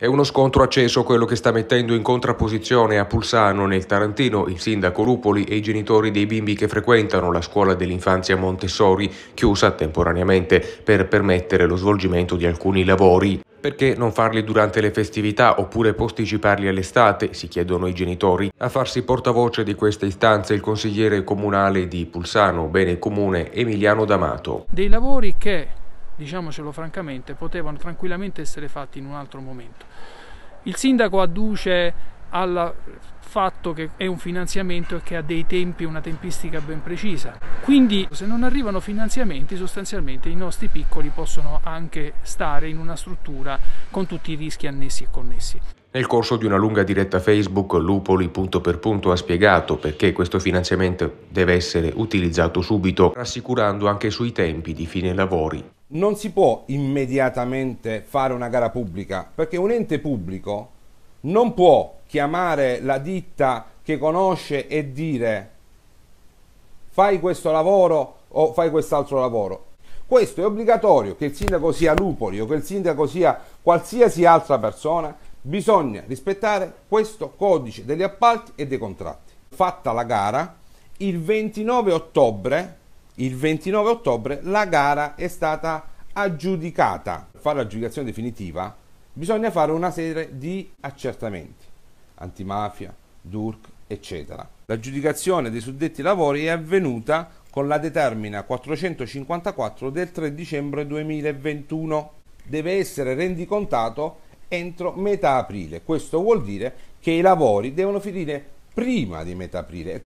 È uno scontro acceso quello che sta mettendo in contrapposizione a Pulsano, nel Tarantino, il sindaco Rupoli e i genitori dei bimbi che frequentano la scuola dell'infanzia Montessori, chiusa temporaneamente per permettere lo svolgimento di alcuni lavori. Perché non farli durante le festività oppure posticiparli all'estate, si chiedono i genitori. A farsi portavoce di queste istanze il consigliere comunale di Pulsano, Bene Comune, Emiliano D'Amato. Dei lavori che diciamocelo francamente, potevano tranquillamente essere fatti in un altro momento. Il sindaco adduce al fatto che è un finanziamento e che ha dei tempi, una tempistica ben precisa. Quindi se non arrivano finanziamenti sostanzialmente i nostri piccoli possono anche stare in una struttura con tutti i rischi annessi e connessi. Nel corso di una lunga diretta Facebook, Lupoli punto per punto ha spiegato perché questo finanziamento deve essere utilizzato subito, rassicurando anche sui tempi di fine lavori non si può immediatamente fare una gara pubblica perché un ente pubblico non può chiamare la ditta che conosce e dire fai questo lavoro o fai quest'altro lavoro. Questo è obbligatorio che il sindaco sia Lupoli o che il sindaco sia qualsiasi altra persona, bisogna rispettare questo codice degli appalti e dei contratti. Fatta la gara, il 29 ottobre il 29 ottobre la gara è stata aggiudicata. Per fare l'aggiudicazione definitiva bisogna fare una serie di accertamenti, antimafia, DURC, eccetera. L'aggiudicazione dei suddetti lavori è avvenuta con la determina 454 del 3 dicembre 2021. Deve essere rendicontato entro metà aprile. Questo vuol dire che i lavori devono finire prima di metà aprile.